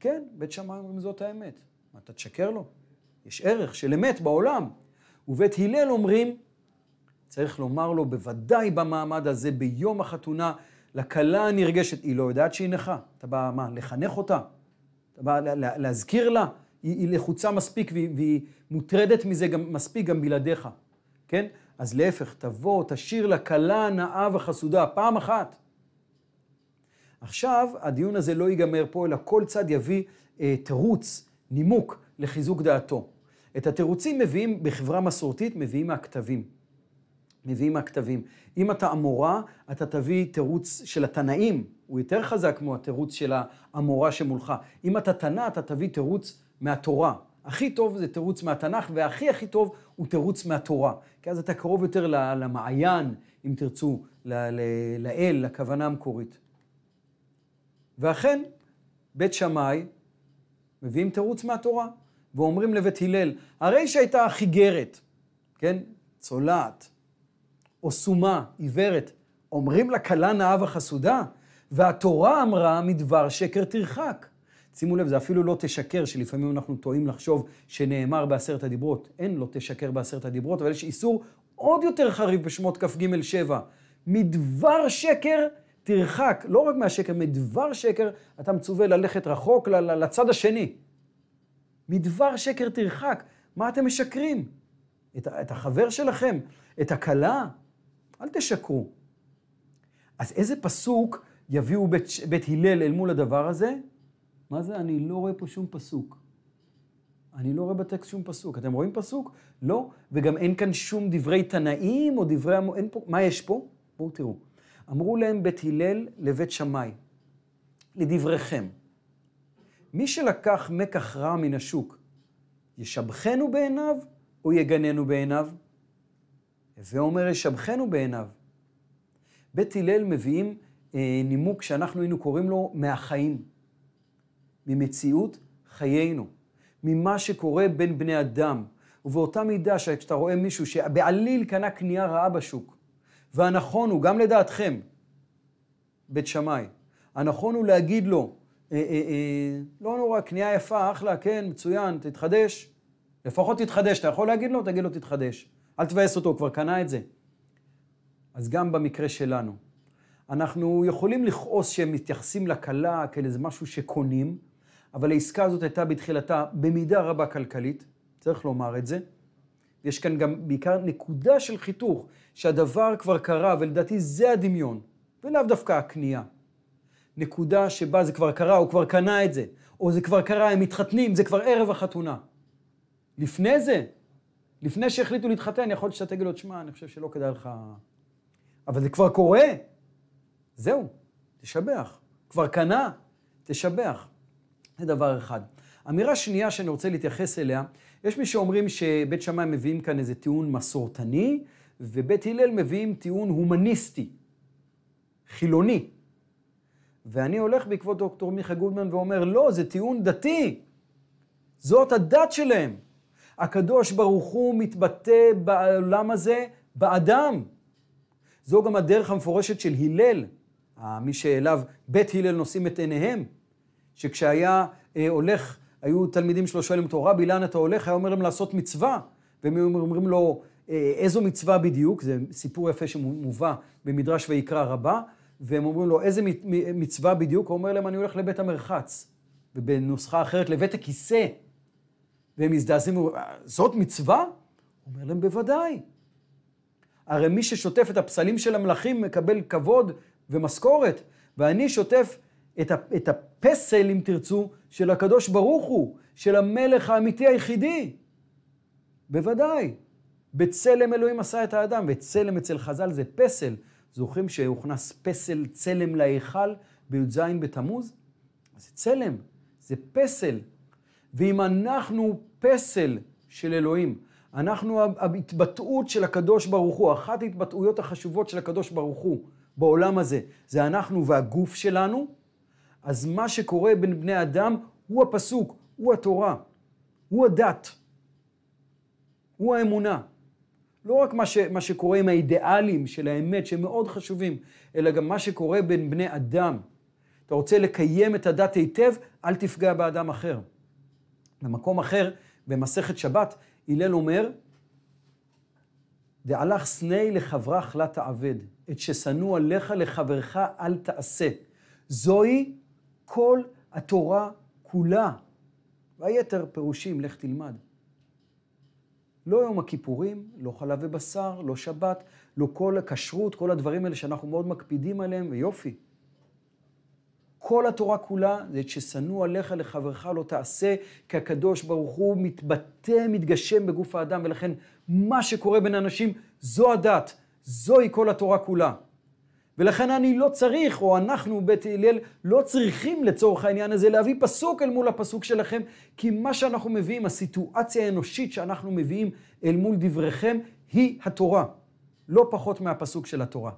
S1: כן, בית שמאי אומרים זאת האמת. מה, אתה תשקר לו? יש ערך של אמת בעולם. ובית הלל אומרים, צריך לומר לו, בוודאי במעמד הזה, ביום החתונה, לכלה הנרגשת, היא לא יודעת שהיא נכה. אתה בא, מה, לחנך אותה? אתה בא לה, להזכיר לה? היא, היא לחוצה מספיק והיא, והיא מוטרדת מזה גם, מספיק גם בלעדיך, כן? אז להפך, תבוא, תשאיר לה כלה, נאה וחסודה, פעם אחת. עכשיו, הדיון הזה לא ייגמר פה, אלא כל צד יביא אה, תירוץ, נימוק לחיזוק דעתו. את התירוצים מביאים בחברה מסורתית, מביאים מהכתבים. מביאים מהכתבים. אם אתה אמורה, אתה תביא תירוץ של התנאים, הוא יותר חזק כמו התירוץ של האמורה שמולך. אם אתה תנא, אתה תביא תירוץ מהתורה. הכי טוב זה תירוץ מהתנ"ך, והכי הכי טוב הוא תירוץ מהתורה. כי אז אתה קרוב יותר למעיין, אם תרצו, לאל, לכוונה המקורית. ואכן, בית שמאי מביאים תירוץ מהתורה. ואומרים לבית הלל, הרי שהייתה חיגרת, כן? צולעת, או סומה, עיוורת, אומרים לה כלה נאה וחסודה, והתורה אמרה מדבר שקר תרחק. שימו לב, זה אפילו לא תשקר, שלפעמים אנחנו טועים לחשוב שנאמר בעשרת הדיברות. אין לא תשקר בעשרת הדיברות, אבל יש איסור עוד יותר חריף בשמות כ"ג 7. מדבר שקר תרחק. לא רק מהשקר, מדבר שקר אתה מצווה ללכת רחוק לצד השני. מדבר שקר תרחק. מה אתם משקרים? את, את החבר שלכם? את הכלה? אל תשקרו. אז איזה פסוק יביאו בית, בית הלל אל מול הדבר הזה? מה זה? אני לא רואה פה שום פסוק. אני לא רואה בטקסט שום פסוק. אתם רואים פסוק? לא. וגם אין כאן שום דברי תנאים או דברי... אין פה... מה יש פה? בואו תראו. אמרו להם בית הלל לבית שמאי, לדבריכם. מי שלקח מקח רע מן השוק, ישבחנו בעיניו או יגננו בעיניו? הווה אומר ישבחנו בעיניו. בית הלל מביאים אה, נימוק שאנחנו היינו קוראים לו מהחיים, ממציאות חיינו, ממה שקורה בין בני אדם. ובאותה מידה שכשאתה רואה מישהו שבעליל קנה קנייה רעה בשוק, והנכון הוא, גם לדעתכם, בית שמאי, הנכון הוא להגיד לו, אה, אה, אה, לא נורא, קנייה יפה, אחלה, כן, מצוין, תתחדש. לפחות תתחדש, אתה יכול להגיד לו, תגיד לו תתחדש. אל תבאס אותו, הוא כבר קנה את זה. אז גם במקרה שלנו, אנחנו יכולים לכעוס שהם מתייחסים לכלה כאל איזה משהו שקונים, אבל העסקה הזאת הייתה בתחילתה במידה רבה כלכלית, צריך לומר את זה. יש כאן גם בעיקר נקודה של חיתוך, שהדבר כבר קרה, ולדעתי זה הדמיון, ולאו דווקא הקנייה. נקודה שבה זה כבר קרה, הוא כבר קנה את זה, או זה כבר קרה, הם מתחתנים, זה כבר ערב החתונה. לפני זה, לפני שהחליטו להתחתן, יכול להיות שאתה תגיד לו, שמע, אני חושב שלא כדאי לך... אבל זה כבר קורה. זהו, תשבח. כבר קנה, תשבח. זה דבר אחד. אמירה שנייה שאני רוצה להתייחס אליה, יש מי שאומרים שבית שמאי מביאים כאן איזה טיעון מסורתני, ובית הלל מביאים טיעון הומניסטי, חילוני. ואני הולך בעקבות דוקטור מיכה גודמן ואומר, לא, זה טיעון דתי. זאת הדת שלהם. הקדוש ברוך הוא מתבטא בעולם הזה באדם. זו גם הדרך המפורשת של הלל, אה, מי שאליו בית הלל נושאים את עיניהם, שכשהיה אה, הולך, היו תלמידים שלו שואלים אותו, רבי, לאן אתה הולך? היה אומר להם לעשות מצווה. והם היו אומרים לו, אה, איזו מצווה בדיוק? זה סיפור יפה שמובא במדרש ויקרא רבה. והם אומרים לו, איזה מצווה בדיוק? הוא אומר להם, אני הולך לבית המרחץ. ובנוסחה אחרת, לבית הכיסא. והם מזדעזעים, אה, זאת מצווה? הוא אומר להם, בוודאי. הרי מי ששוטף את הפסלים של המלכים מקבל כבוד ומשכורת, ואני שוטף את הפסל, אם תרצו, של הקדוש ברוך הוא, של המלך האמיתי היחידי. בוודאי. בצלם אלוהים עשה את האדם, וצלם אצל חז"ל זה פסל. זוכרים שהוכנס פסל צלם להיכל בי"ז בתמוז? זה צלם, זה פסל. ואם אנחנו פסל של אלוהים, אנחנו ההתבטאות של הקדוש ברוך הוא, אחת ההתבטאויות החשובות של הקדוש ברוך הוא בעולם הזה, זה אנחנו והגוף שלנו, אז מה שקורה בין בני אדם הוא הפסוק, הוא התורה, הוא הדת, הוא האמונה. לא רק מה, ש, מה שקורה עם האידיאלים של האמת, שהם מאוד חשובים, אלא גם מה שקורה בין בני אדם. אתה רוצה לקיים את הדת היטב, אל תפגע באדם אחר. במקום אחר, במסכת שבת, הלל אומר, דהלך סנה לחברך לה תעבד, את ששנוא עליך לחברך אל תעשה. זוהי כל התורה כולה. והיתר פירושים, לך תלמד. לא יום הכיפורים, לא חלב ובשר, לא שבת, לא כל הכשרות, כל הדברים האלה שאנחנו מאוד מקפידים עליהם, ויופי. כל התורה כולה זה את ששנוא עליך לחברך לא תעשה, כי הקדוש ברוך הוא מתבטא, מתגשם בגוף האדם, ולכן מה שקורה בין האנשים זו הדת, זוהי כל התורה כולה. ולכן אני לא צריך, או אנחנו, בית הלל, לא צריכים לצורך העניין הזה להביא פסוק אל מול הפסוק שלכם, כי מה שאנחנו מביאים, הסיטואציה האנושית שאנחנו מביאים אל מול דבריכם, היא התורה, לא פחות מהפסוק של התורה.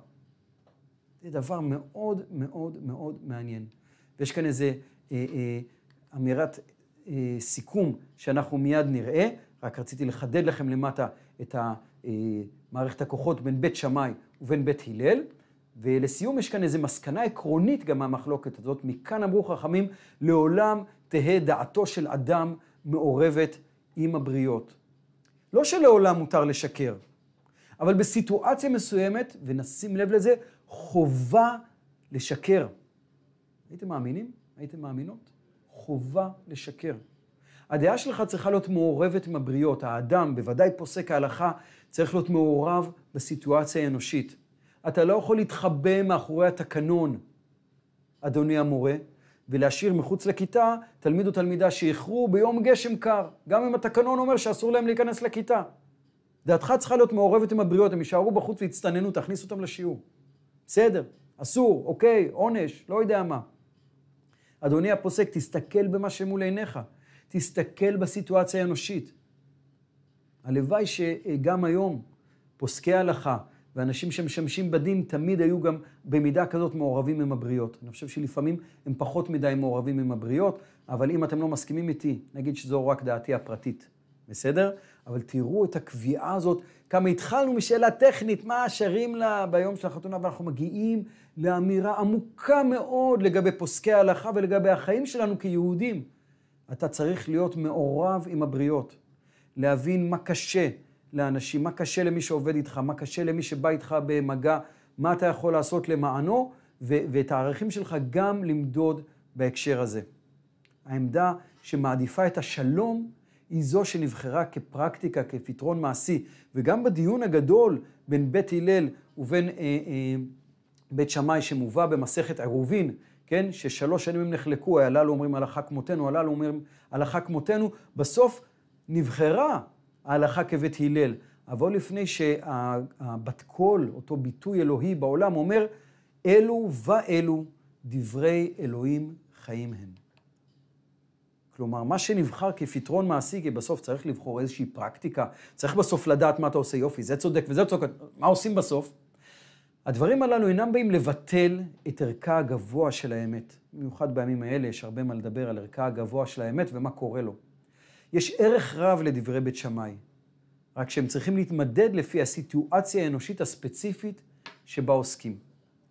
S1: זה דבר מאוד מאוד מאוד מעניין. ויש כאן איזו אה, אה, אמירת אה, סיכום שאנחנו מיד נראה, רק רציתי לחדד לכם למטה את אה, מערכת הכוחות בין בית שמאי ובין בית הלל. ולסיום יש כאן איזו מסקנה עקרונית גם מהמחלוקת הזאת, מכאן אמרו חכמים, לעולם תהא דעתו של אדם מעורבת עם הבריות. לא שלעולם מותר לשקר, אבל בסיטואציה מסוימת, ונשים לב לזה, חובה לשקר. הייתם מאמינים? הייתם מאמינות? חובה לשקר. הדעה שלך צריכה להיות מעורבת עם הבריות. האדם, בוודאי פוסק ההלכה, צריך להיות מעורב בסיטואציה האנושית. אתה לא יכול להתחבא מאחורי התקנון, אדוני המורה, ולהשאיר מחוץ לכיתה תלמיד או תלמידה שאיחרו ביום גשם קר, גם אם התקנון אומר שאסור להם להיכנס לכיתה. דעתך צריכה להיות מעורבת עם הבריות, הם יישארו בחוץ ויצטננו, תכניס אותם לשיעור. בסדר, אסור, אוקיי, עונש, לא יודע מה. אדוני הפוסק, תסתכל במה שמול עיניך, תסתכל בסיטואציה האנושית. הלוואי שגם היום פוסקי הלכה, ואנשים שמשמשים בדין תמיד היו גם במידה כזאת מעורבים עם הבריות. אני חושב שלפעמים הם פחות מדי מעורבים עם הבריות, אבל אם אתם לא מסכימים איתי, נגיד שזו רק דעתי הפרטית, בסדר? אבל תראו את הקביעה הזאת, כמה התחלנו משאלה טכנית, מה שרים לה ביום של החתונה, ואנחנו מגיעים לאמירה עמוקה מאוד לגבי פוסקי ההלכה ולגבי החיים שלנו כיהודים. אתה צריך להיות מעורב עם הבריות, להבין מה קשה, לאנשים, מה קשה למי שעובד איתך, מה קשה למי שבא איתך במגע, מה אתה יכול לעשות למענו, ו- ואת הערכים שלך גם למדוד בהקשר הזה. העמדה שמעדיפה את השלום היא זו שנבחרה כפרקטיקה, כפתרון מעשי. וגם בדיון הגדול בין בית הלל ובין אה, אה, בית שמאי שמובא במסכת עירובין, כן, ששלוש שנים הם נחלקו, הללו לא אומרים הלכה כמותנו, הללו לא אומרים הלכה כמותנו, בסוף נבחרה ההלכה כבית הלל. אבל לפני שהבת קול, אותו ביטוי אלוהי בעולם, אומר, אלו ואלו דברי אלוהים חיים הם. כלומר, מה שנבחר כפתרון מעשי, כי בסוף צריך לבחור איזושהי פרקטיקה, צריך בסוף לדעת מה אתה עושה, יופי, זה צודק וזה צודק, מה עושים בסוף? הדברים הללו אינם באים לבטל את ערכה הגבוה של האמת. במיוחד בימים האלה יש הרבה מה לדבר על ערכה הגבוה של האמת ומה קורה לו. יש ערך רב לדברי בית שמאי, רק שהם צריכים להתמדד לפי הסיטואציה האנושית הספציפית שבה עוסקים.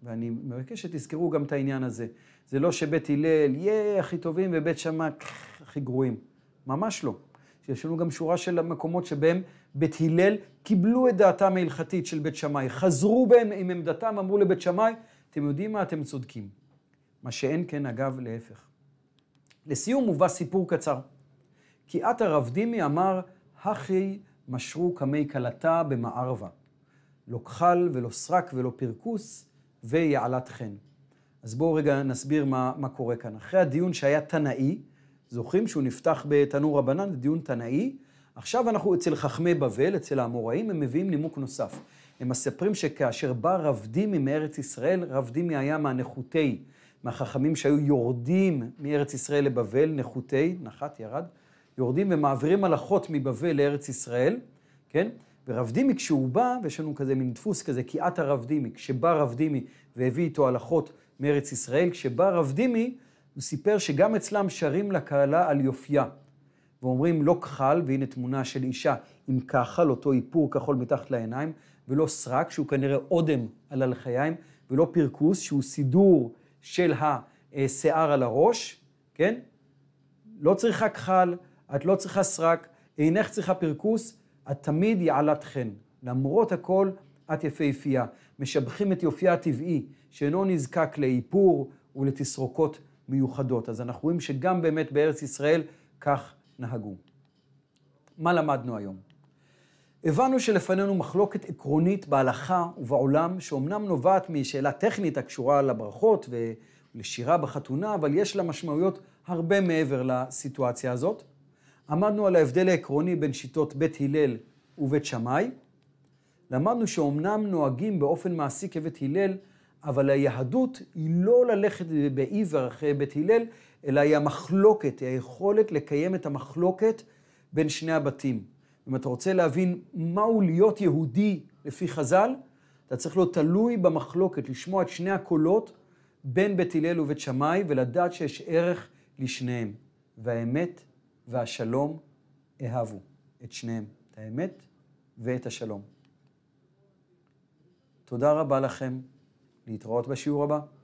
S1: ואני מבקש שתזכרו גם את העניין הזה. זה לא שבית הלל יהיה הכי טובים ובית שמאי הכי גרועים. ממש לא. יש לנו גם שורה של מקומות שבהם בית הלל קיבלו את דעתם ההלכתית של בית שמאי, חזרו בהם עם עמדתם, אמרו לבית שמאי, אתם יודעים מה, אתם צודקים. מה שאין כן, אגב, להפך. לסיום מובא סיפור קצר. כי עתה רב דימי אמר, הכי משרו קמי כלתה במערבה. לא כחל ולא סרק ולא פרכוס ויעלת חן. אז בואו רגע נסביר מה, מה קורה כאן. אחרי הדיון שהיה תנאי, זוכרים שהוא נפתח בתנור רבנן, זה דיון תנאי, עכשיו אנחנו אצל חכמי בבל, אצל האמוראים, הם מביאים נימוק נוסף. הם מספרים שכאשר בא רב דימי מארץ ישראל, רב דימי היה מהנחותי, מהחכמים שהיו יורדים מארץ ישראל לבבל, נחותי, נחת, ירד, יורדים ומעבירים הלכות מבבל לארץ ישראל, כן? ורב דימי כשהוא בא, ויש לנו כזה מין דפוס כזה, קיאת הרב דימי, כשבא רב דימי והביא איתו הלכות מארץ ישראל, כשבא רב דימי, הוא סיפר שגם אצלם שרים לקהלה על יופייה. ואומרים לא כחל, והנה תמונה של אישה עם כחל, אותו איפור כחול מתחת לעיניים, ולא סרק, שהוא כנראה אודם על הלחיים, ולא פרכוס, שהוא סידור של השיער על הראש, כן? לא צריכה כחל, את לא צריכה סרק, אינך צריכה פרכוס, את תמיד יעלת חן. למרות הכל, את יפהפייה. משבחים את יופייה הטבעי, שאינו נזקק לאיפור ולתסרוקות מיוחדות. אז אנחנו רואים שגם באמת בארץ ישראל כך נהגו. מה למדנו היום? הבנו שלפנינו מחלוקת עקרונית בהלכה ובעולם, שאומנם נובעת משאלה טכנית הקשורה לברכות ולשירה בחתונה, אבל יש לה משמעויות הרבה מעבר לסיטואציה הזאת. עמדנו על ההבדל העקרוני בין שיטות בית הלל ובית שמאי. למדנו שאומנם נוהגים באופן מעשי כבית הלל, אבל היהדות היא לא ללכת בעיוור אחרי בית הלל, אלא היא המחלוקת, היא היכולת לקיים את המחלוקת בין שני הבתים. אם אתה רוצה להבין מהו להיות יהודי לפי חז"ל, אתה צריך להיות תלוי במחלוקת, לשמוע את שני הקולות בין בית הלל ובית שמאי, ולדעת שיש ערך לשניהם. והאמת, היא... והשלום אהבו, את שניהם, את האמת ואת השלום. תודה רבה לכם, להתראות בשיעור הבא.